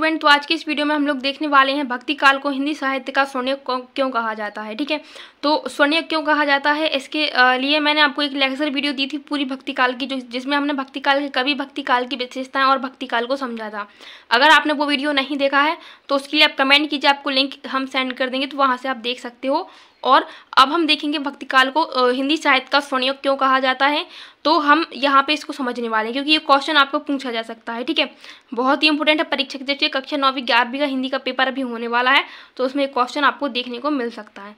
student तो आज के इस वीडियो में हम लोग देखने वाले हैं भक्ति काल को हिंदी साहित्य का स्वर्ण क्यों कहा जाता है ठीक है तो स्वर्ण क्यों कहा जाता है इसके लिए मैंने आपको एक लेक्चर वीडियो दी थी पूरी भक्ति काल की जो जिसमें हमने भक्ति काल के कभी भक्ति काल की विशेषताएं और भक्ति काल को समझा था अगर आपने वो वीडियो नहीं देखा है तो उसके लिए आप कमेंट कीजिए आपको लिंक हम सेंड कर देंगे तो वहाँ से आप देख सकते हो और अब हम देखेंगे भक्ति काल को हिंदी साहित्य का स्वर्णयोग क्यों कहा जाता है तो हम यहाँ पे इसको समझने वाले हैं क्योंकि ये क्वेश्चन आपको पूछा जा सकता है ठीक है बहुत ही इंपॉर्टेंट है परीक्षा के कक्षा नौवीं ग्यारहवीं का हिंदी का पेपर अभी होने वाला है तो उसमें एक क्वेश्चन आपको देखने को मिल सकता है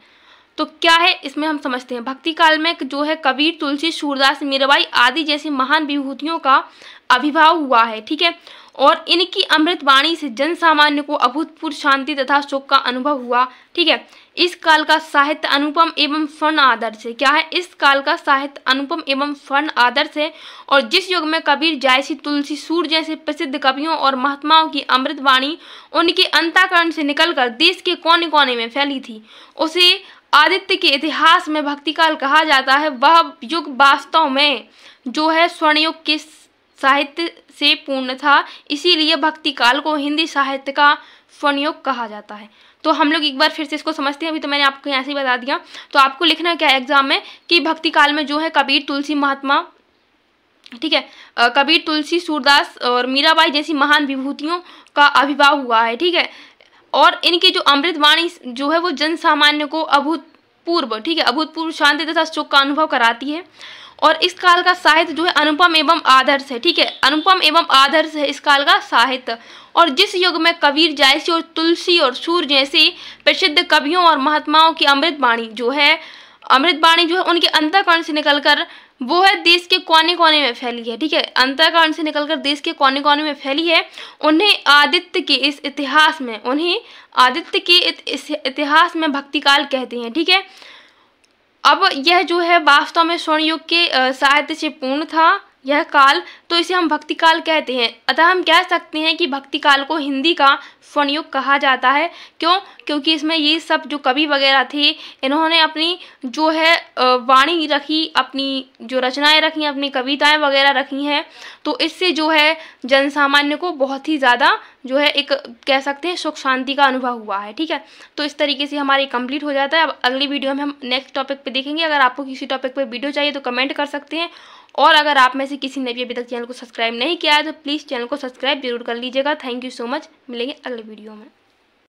तो क्या है इसमें हम समझते हैं भक्ति काल में जो है कबीर तुलसी सूरदास मीराबाई आदि जैसी महान विभूतियों का अभिभाव हुआ है ठीक है और इनकी अमृतवाणी से जन सामान्य को अभूतपूर्व शांति तथा सुख का अनुभव हुआ ठीक है इस काल का साहित्य अनुपम एवं स्वर्ण आदर्श है क्या है इस काल का साहित्य अनुपम एवं स्वर्ण आदर्श है और जिस युग में कबीर जायसी तुलसी सूर जैसे प्रसिद्ध कवियों और महात्माओं की अमृतवाणी उनके अंताकरण से निकलकर देश के कोने कोने में फैली थी उसे आदित्य के इतिहास में भक्ति काल कहा जाता है वह युग वास्तव में जो है स्वर्णयुग के साहित्य से पूर्ण था इसीलिए भक्ति काल को हिंदी साहित्य का स्वनियोग कहा जाता है तो हम लोग एक बार फिर से इसको समझते हैं अभी तो मैंने आपको यहाँ से ही बता दिया तो आपको लिखना क्या है एग्जाम में कि भक्ति काल में जो है कबीर तुलसी महात्मा ठीक है कबीर तुलसी सूरदास और मीराबाई जैसी महान विभूतियों का आविर्भाव हुआ है ठीक है और इनकी जो अमृतवाणी जो है वो जन सामान्य को अभूत पूर्व ठीक है अभूतपूर्व शांति तथा सुख का अनुभव कराती है और इस काल का साहित्य जो है अनुपम एवं आदर्श है ठीक है अनुपम एवं आदर्श है इस काल का साहित्य और जिस युग में कबीर जायसी और तुलसी और सूर जैसे प्रसिद्ध कवियों और महात्माओं की अमृत जो है अमृत जो है उनके अंतकरण से निकलकर वो है देश के कोने कोने में फैली है ठीक है अंतरकरण से निकलकर देश के कोने कोने में फैली है उन्हें आदित्य के इस इतिहास में उन्हें आदित्य के इस इतिहास में भक्तिकाल कहते हैं ठीक है अब यह जो है वास्तव में स्वर्ण युग के साहित्य से पूर्ण था यह काल तो इसे हम भक्ति काल कहते हैं अतः हम कह सकते हैं कि भक्ति काल को हिंदी का स्वर्णयुग कहा जाता है क्यों क्योंकि इसमें ये सब जो कवि वगैरह थे इन्होंने अपनी जो है वाणी रखी अपनी जो रचनाएं रखी अपनी कविताएं वगैरह रखी हैं तो इससे जो है जन सामान्य को बहुत ही ज़्यादा जो है एक कह सकते हैं सुख शांति का अनुभव हुआ है ठीक है तो इस तरीके से हमारी कंप्लीट हो जाता है अब अगली वीडियो में हम नेक्स्ट टॉपिक पे देखेंगे अगर आपको किसी टॉपिक पे वीडियो चाहिए तो कमेंट कर सकते हैं और अगर आप में से किसी ने भी अभी तक चैनल को सब्सक्राइब नहीं किया है तो प्लीज़ चैनल को सब्सक्राइब जरूर कर लीजिएगा थैंक यू सो मच मिलेंगे अगले वीडियो में